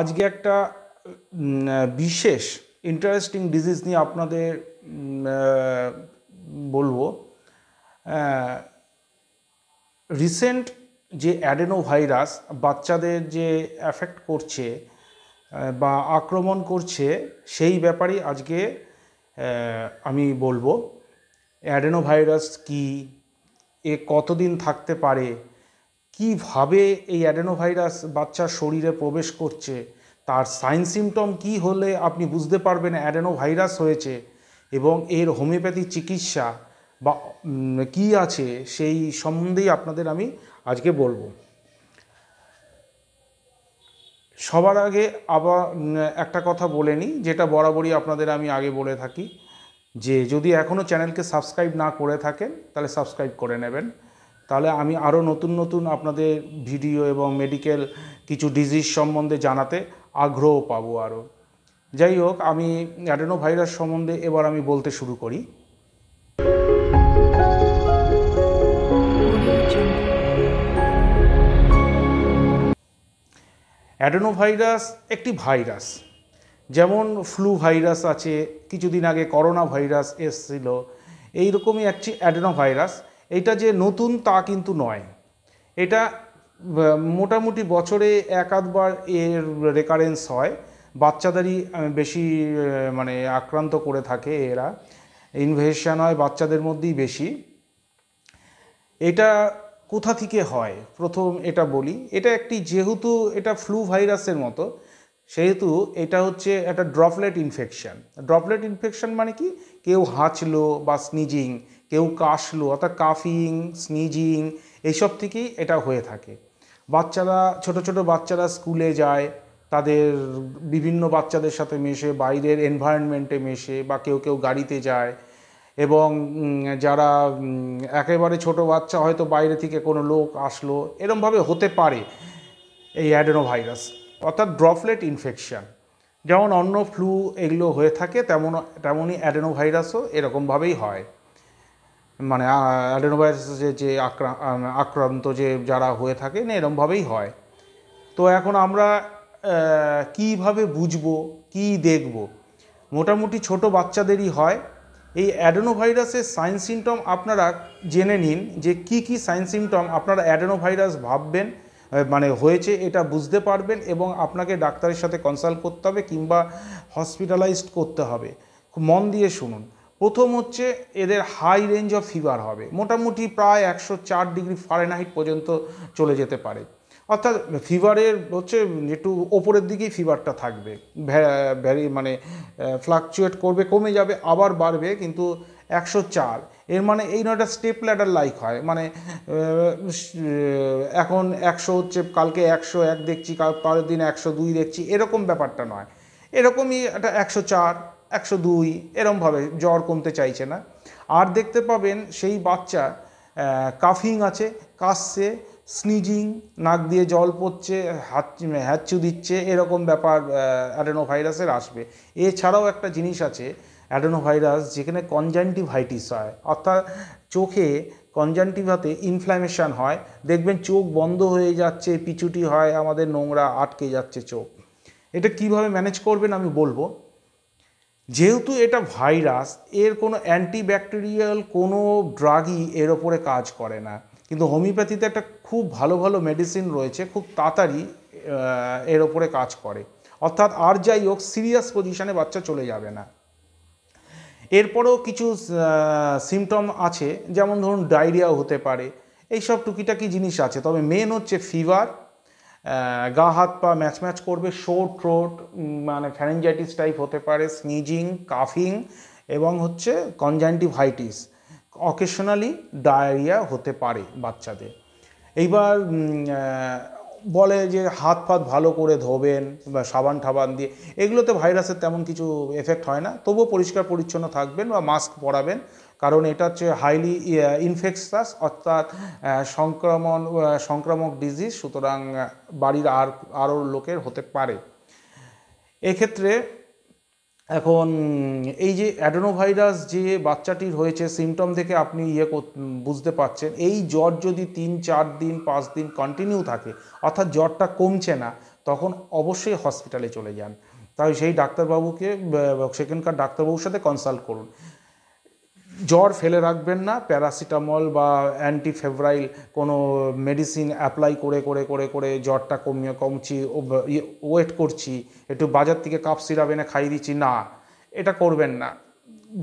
আজকে একটা বিশেষ ইন্টারেস্টিং ডিজিজ নিয়ে আপনাদের বলবো রিসেন্ট যে অ্যাডেনো ভাইরাস বাচ্চাদের যে অ্যাফেক্ট করছে বা আক্রমণ করছে সেই ব্যাপারে আজকে আমি বলবো অ্যাডেনো ভাইরাস কী এ কতদিন থাকতে পারে কিভাবে এই অ্যাডেনোভাইরাস বাচ্চার শরীরে প্রবেশ করছে তার সাইন সিমটম কি হলে আপনি বুঝতে পারবেন অ্যাডেনোভাইরাস হয়েছে এবং এর হোমিওপ্যাথি চিকিৎসা বা কি আছে সেই সম্বন্ধেই আপনাদের আমি আজকে বলবো সবার আগে আবার একটা কথা বলে নিই যেটা বরাবরই আপনাদের আমি আগে বলে থাকি যে যদি এখনও চ্যানেলকে সাবস্ক্রাইব না করে থাকেন তাহলে সাবস্ক্রাইব করে নেবেন তাহলে আমি আরও নতুন নতুন আপনাদের ভিডিও এবং মেডিকেল কিছু ডিজিজ সম্বন্ধে জানাতে আগ্রহ পাবো আরও যাই হোক আমি অ্যাডেনো ভাইরাস সম্বন্ধে এবার আমি বলতে শুরু করি অ্যাডেনো ভাইরাস একটি ভাইরাস যেমন ফ্লু ভাইরাস আছে কিছুদিন আগে করোনা ভাইরাস এসছিল এইরকমই একটি অ্যাডেনো ভাইরাস এটা যে নতুন তা কিন্তু নয় এটা মোটামুটি বছরে এক আধবার এর রেকারেন্স হয় বাচ্চাদেরই বেশি মানে আক্রান্ত করে থাকে এরা ইনভেশন হয় বাচ্চাদের মধ্যেই বেশি এটা কোথা থেকে হয় প্রথম এটা বলি এটা একটি যেহেতু এটা ফ্লু ভাইরাসের মতো সেহেতু এটা হচ্ছে একটা ড্রপলেট ইনফেকশান ড্রপলেট ইনফেকশান মানে কি কেউ হাঁচলো বা স্নিজিং কেউ কাশলো অর্থাৎ কাফিং স্নিজিং এইসব থেকেই এটা হয়ে থাকে বাচ্চারা ছোট ছোট বাচ্চারা স্কুলে যায় তাদের বিভিন্ন বাচ্চাদের সাথে মেশে বাইরের এনভায়রনমেন্টে মেশে বা কেউ কেউ গাড়িতে যায় এবং যারা একেবারে ছোট বাচ্চা হয়তো বাইরে থেকে কোনো লোক আসলো এরমভাবে হতে পারে এই ভাইরাস অর্থাৎ ড্রপলেট ইনফেকশান যেমন অন্য ফ্লু এগুলো হয়ে থাকে তেমন তেমনই ভাইরাসও এরকমভাবেই হয় মানে অ্যাডেনোভাইরাসে যে আক্রান্ত যে যারা হয়ে থাকে না এরমভাবেই হয় তো এখন আমরা কিভাবে বুঝব কি দেখব মোটামুটি ছোট বাচ্চাদেরই হয় এই অ্যাডেনোভাইরাসের সাইন সিমটম আপনারা জেনে নিন যে কি কি সাইন সিমটম আপনারা অ্যাডেনোভাইরাস ভাববেন মানে হয়েছে এটা বুঝতে পারবেন এবং আপনাকে ডাক্তারের সাথে কনসাল্ট করতে হবে কিংবা হসপিটালাইজড করতে হবে খুব মন দিয়ে শুনুন প্রথম হচ্ছে এদের হাই রেঞ্জ অফ ফিভার হবে মোটামুটি প্রায় একশো চার ডিগ্রি ফারেনহাইট পর্যন্ত চলে যেতে পারে অর্থাৎ ফিভারের হচ্ছে একটু ওপরের দিকেই ফিভারটা থাকবে ভ্যারি মানে ফ্লাকচুয়েট করবে কমে যাবে আবার বাড়বে কিন্তু একশো চার এর মানে এই নয়টা স্টেপ ল্যাডার লাইক হয় মানে এখন একশো হচ্ছে কালকে একশো এক দেখছি কাল পরের দিন একশো দুই দেখছি এরকম ব্যাপারটা নয় এরকমই একটা একশো চার একশো দুই এরমভাবে জ্বর কমতে চাইছে না আর দেখতে পাবেন সেই বাচ্চা কাফিং আছে কাশছে স্নিজিং নাক দিয়ে জল পড়ছে হাত হ্যাচু দিচ্ছে এরকম ব্যাপার অ্যাডেনোভাইরাসের আসবে এছাড়াও একটা জিনিস আছে অ্যাডেনোভাইরাস যেখানে কনজেন্টিভাইটিস হয় অর্থাৎ চোখে কনজেন্টিভাতে ইনফ্ল্যামেশন হয় দেখবেন চোখ বন্ধ হয়ে যাচ্ছে পিচুটি হয় আমাদের নোংরা আটকে যাচ্ছে চোখ এটা কিভাবে ম্যানেজ করবেন আমি বলবো যেহেতু এটা ভাইরাস এর কোনো অ্যান্টিব্যাকটেরিয়াল কোনো ড্রাগই এর ওপরে কাজ করে না কিন্তু হোমিওপ্যাথিতে একটা খুব ভালো ভালো মেডিসিন রয়েছে খুব তাড়াতাড়ি এর ওপরে কাজ করে অর্থাৎ আর যাই হোক সিরিয়াস পজিশানে বাচ্চা চলে যাবে না এরপরেও কিছু সিমটম আছে যেমন ধরুন ডায়রিয়াও হতে পারে এইসব টুকিটাকি জিনিস আছে তবে মেন হচ্ছে ফিভার গা হাত পা ম্যাচ ম্যাচ করবে শো ট্রোট মানে ফ্যারেঞ্জাইটিস টাইপ হতে পারে স্নিজিং কাফিং এবং হচ্ছে কনজান্টিভাইটিস অকেশনালি ডায়রিয়া হতে পারে বাচ্চাদের এইবার বলে যে হাত ফাত ভালো করে ধোবেন বা সাবান ঠাবান দিয়ে এগুলোতে ভাইরাসের তেমন কিছু এফেক্ট হয় না তবুও পরিষ্কার পরিচ্ছন্ন থাকবেন বা মাস্ক পরাবেন কারণ এটা হচ্ছে হাইলি ইনফেকশাস uh, অর্থাৎ uh, সংক্রমণ uh, সংক্রামক ডিজিজ সুতরাং বাড়ির আর আরও লোকের হতে পারে এক্ষেত্রে এখন এই যে অ্যাডোনোভাইরাস যে বাচ্চাটির হয়েছে সিমটম থেকে আপনি ইয়ে বুঝতে পারছেন এই জ্বর যদি তিন চার দিন পাঁচ দিন কন্টিনিউ থাকে অর্থাৎ জ্বরটা কমছে না তখন অবশ্যই হসপিটালে চলে যান তাই সেই ডাক্তারবাবুকে সেখানকার ডাক্তারবাবুর সাথে কনসাল্ট করুন জ্বর ফেলে রাখবেন না প্যারাসিটামল বা অ্যান্টিফেব্রাইল কোনো মেডিসিন অ্যাপ্লাই করে করে করে করে জ্বরটা কমিয়ে কমছি ওয়েট করছি একটু বাজার থেকে কাপ সিরাপ এনে খাইয়ে দিচ্ছি না এটা করবেন না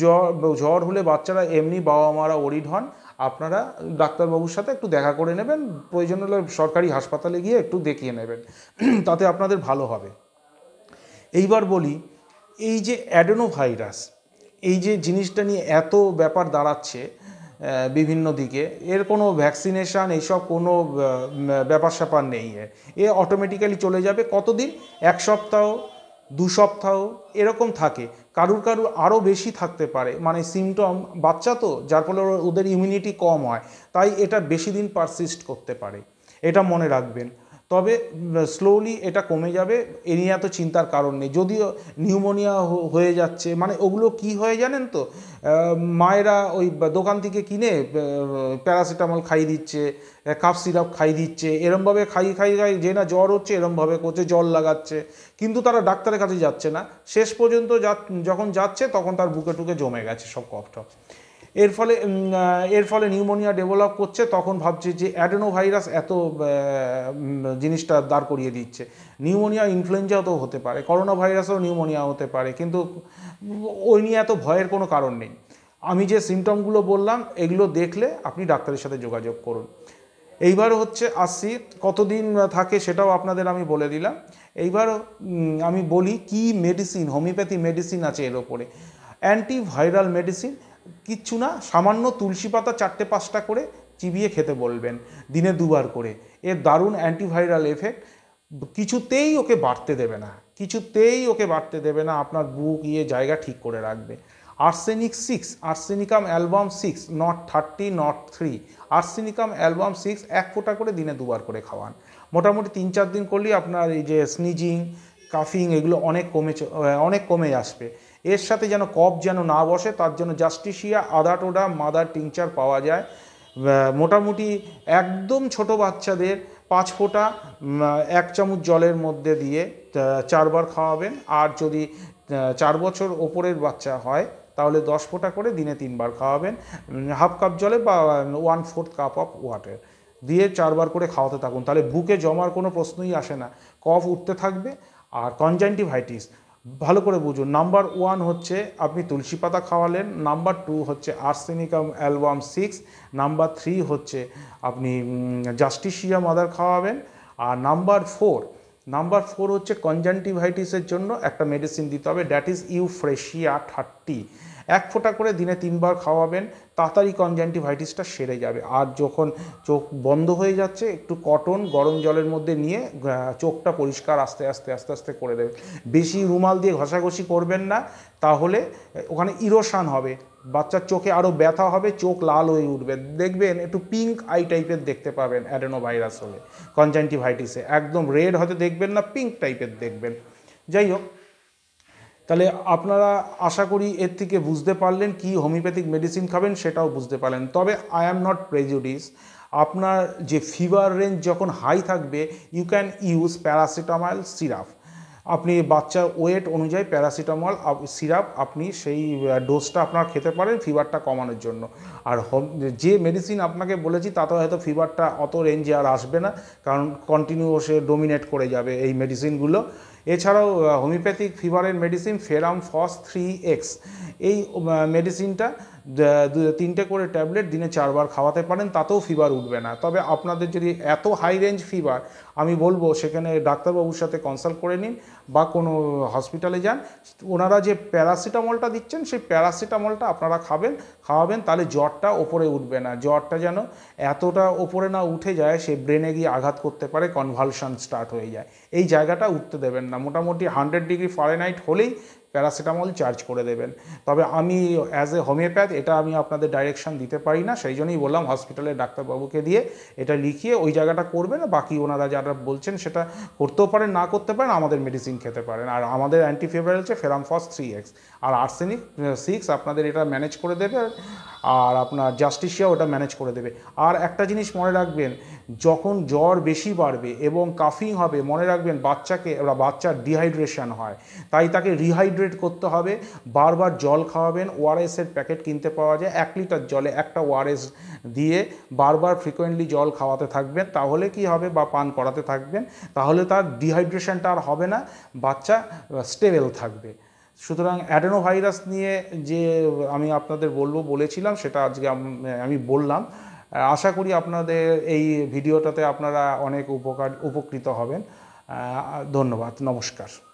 জ্বর জ্বর হলে বাচ্চারা এমনি বাবা মারা ওরিড হন আপনারা ডাক্তারবাবুর সাথে একটু দেখা করে নেবেন প্রয়োজন হলে সরকারি হাসপাতালে গিয়ে একটু দেখিয়ে নেবেন তাতে আপনাদের ভালো হবে এইবার বলি এই যে অ্যাডেনোভাইরাস এই যে জিনিসটা নিয়ে এত ব্যাপার দাঁড়াচ্ছে বিভিন্ন দিকে এর কোনো ভ্যাকসিনেশান এইসব কোনো ব্যাপার স্যাপার নেই এ অটোমেটিক্যালি চলে যাবে কতদিন এক সপ্তাহ দু সপ্তাহ এরকম থাকে কারুর কারুর আরও বেশি থাকতে পারে মানে সিমটম বাচ্চা তো যার ফলে ওদের ইমিউনিটি কম হয় তাই এটা বেশি দিন পারসিস্ট করতে পারে এটা মনে রাখবেন তবে স্লোলি এটা কমে যাবে এ নিয়ে এত চিন্তার কারণ নেই যদিও নিউমোনিয়া হয়ে যাচ্ছে মানে ওগুলো কি হয়ে জানেন তো মায়েরা ওই দোকান থেকে কিনে প্যারাসিটামল খাইয়ে দিচ্ছে কাফ সিরাপ খাইয়ে দিচ্ছে এরমভাবে খাই খাই খাই যে না জ্বর হচ্ছে এরমভাবে করছে জল লাগাচ্ছে কিন্তু তারা ডাক্তারের কাছে যাচ্ছে না শেষ পর্যন্ত যখন যাচ্ছে তখন তার বুকে টুকে জমে গেছে সব কফ টফ এর ফলে এর ফলে নিউমোনিয়া ডেভেলপ করছে তখন ভাবছে যে অ্যাডেনোভাইরাস এত জিনিসটা দাঁড় করিয়ে দিচ্ছে নিউমোনিয়া ইনফ্লুয়েঞ্জাও তো হতে পারে করোনা ভাইরাসও নিউমোনিয়া হতে পারে কিন্তু ওই নিয়ে এত ভয়ের কোনো কারণ নেই আমি যে সিমটমগুলো বললাম এগুলো দেখলে আপনি ডাক্তারের সাথে যোগাযোগ করুন এইবার হচ্ছে আসছি কতদিন থাকে সেটাও আপনাদের আমি বলে দিলাম এইবার আমি বলি কি মেডিসিন হোমিওপ্যাথি মেডিসিন আছে এর ওপরে অ্যান্টিভাইরাল মেডিসিন কিচ্ছু না সামান্য তুলসী পাতা চারটে পাঁচটা করে চিবিয়ে খেতে বলবেন দিনে দুবার করে এর দারুণ অ্যান্টিভাইরাল এফেক্ট কিছুতেই ওকে বাড়তে দেবে না কিছুতেই ওকে বাড়তে দেবে না আপনার বুক ইয়ে জায়গা ঠিক করে রাখবে arsenic six arsenicum album six nought thirty nought three arsenicum album six এক ফোঁটা করে দিনে দুবার করে খাওয়ান মোটামুটি তিন চার দিন করলেই আপনার এই যে স্নিজিং কাফিং এগুলো অনেক কমে অনেক কমে আসবে এর সাথে যেন কফ যেন না বসে তার জন্য জাস্টিসিয়া আদা টোডা মাদার টিংচার পাওয়া যায় মোটামুটি একদম ছোট বাচ্চাদের পাঁচ ফোঁটা এক চামচ জলের মধ্যে দিয়ে চারবার খাওয়াবেন আর যদি চার বছর ওপরের বাচ্চা হয় তাহলে দশ ফোঁটা করে দিনে তিনবার খাওয়াবেন হাফ কাপ জলে বা one fourth cup of water দিয়ে চারবার করে খাওয়াতে থাকুন তাহলে বুকে জমার কোনো প্রশ্নই আসে না কফ উঠতে থাকবে আর কনজেন্টিভাইটিস ভালো করে বুঝুন নাম্বার ওয়ান হচ্ছে আপনি তুলসী পাতা খাওয়ালেন নাম্বার টু হচ্ছে arsenicum album six number three হচ্ছে আপনি জাস্টিসিয়া মাদার খাওয়াবেন আর নাম্বার ফোর নাম্বার ফোর হচ্ছে কনজান্টিভাইটিসের জন্য একটা মেডিসিন দিতে হবে দ্যাট ইজ ইউফ্রেশিয়া থার্টি এক ফোঁটা করে দিনে তিনবার খাওয়াবেন তাড়াতাড়ি কনজেন্টিভাইটিসটা সেরে যাবে আর যখন চোখ বন্ধ হয়ে যাচ্ছে একটু কটন গরম জলের মধ্যে নিয়ে চোখটা পরিষ্কার আস্তে আস্তে আস্তে আস্তে করে দেবে বেশি রুমাল দিয়ে ঘষাঘষি করবেন না তাহলে ওখানে ইরোশান হবে বাচ্চার চোখে আরও ব্যথা হবে চোখ লাল হয়ে উঠবে দেখবেন একটু পিঙ্ক আই টাইপের দেখতে পাবেন অ্যাডেনো ভাইরাস হলে কনজেন্টিভাইটিসে একদম রেড হয়তো দেখবেন না পিঙ্ক টাইপের দেখবেন যাই হোক তাহলে আপনারা আশা করি এর থেকে বুঝতে পারলেন কি হোমিওপ্যাথিক মেডিসিন খাবেন সেটাও বুঝতে পারলেন তবে আই অ্যাম নট প্রেজুডিস আপনার যে ফিভার রেঞ্জ যখন হাই থাকবে you can use paracetamol syrup আপনি বাচ্চার ওয়েট অনুযায়ী প্যারাসিটামল সিরাপ আপনি সেই ডোজটা আপনার খেতে পারেন ফিভারটা কমানোর জন্য আর যে মেডিসিন আপনাকে বলেছি তাতে হয়তো ফিভারটা অত রেঞ্জে আর আসবে না কারণ কন্টিনিউ সে ডোমিনেট করে যাবে এই মেডিসিনগুলো এছাড়াও হোমিওপ্যাথিক ফিভারের medicine ferrum phos three X এই মেডিসিনটা তিনটে করে ট্যাবলেট দিনে চারবার খাওয়াতে পারেন তাতেও ফিভার উঠবে না তবে আপনাদের যদি এত হাই রেঞ্জ ফিভার আমি বলবো সেখানে ডাক্তারবাবুর সাথে কনসাল্ট করে নিন বা কোনো হসপিটালে যান ওনারা যে প্যারাসিটামলটা দিচ্ছেন সেই প্যারাসিটামলটা আপনারা খাবেন খাওয়াবেন তাহলে জ্বর জ্বরটা ওপরে উঠবে না জ্বরটা যেন এতটা ওপরে না উঠে যায় সে ব্রেনে গিয়ে আঘাত করতে পারে কনভালশন স্টার্ট হয়ে যায় এই জায়গাটা উঠতে দেবেন না মোটামুটি হান্ড্রেড ডিগ্রি ফারেনহাইট হলেই প্যারাসিটামল চার্জ করে দেবেন তবে আমি অ্যাজ এ হোমিওপ্যাথ এটা আমি আপনাদের ডাইরেকশান দিতে পারি না সেই জন্যই বললাম হসপিটালের ডাক্তারবাবুকে দিয়ে এটা লিখিয়ে ওই জায়গাটা করবেন বাকি ওনারা যারা বলছেন সেটা করতেও পারেন না করতে পারেন আমাদের মেডিসিন খেতে পারেন আর আমাদের অ্যান্টিফেভার হচ্ছে ফেরামফস থ্রি এক্স আর আর্সেনিক সিক্স আপনাদের এটা ম্যানেজ করে দেবে আর আপনার জাস্টিসিয়া ওটা ম্যানেজ করে দেবে আর একটা জিনিস মনে রাখবেন যখন জ্বর বেশি বাড়বে এবং কাফিং হবে মনে রাখবেন বাচ্চাকে বাচ্চার ডিহাইড্রেশন হয় তাই তাকে রিহাইড্রেট হাইড্রেট করতে হবে বারবার জল খাওয়াবেন ওআরএসের প্যাকেট কিনতে পাওয়া যায় এক লিটার জলে একটা ওআরএস দিয়ে বারবার ফ্রিকোয়েন্টলি জল খাওয়াতে থাকবেন তাহলে কি হবে বা পান করাতে থাকবেন তাহলে তার ডিহাইড্রেশনটা আর হবে না বাচ্চা স্টেবেল থাকবে সুতরাং অ্যাডেনোভাইরাস নিয়ে যে আমি আপনাদের বলবো বলেছিলাম সেটা আজকে আমি বললাম আশা করি আপনাদের এই ভিডিওটাতে আপনারা অনেক উপকার উপকৃত হবেন ধন্যবাদ নমস্কার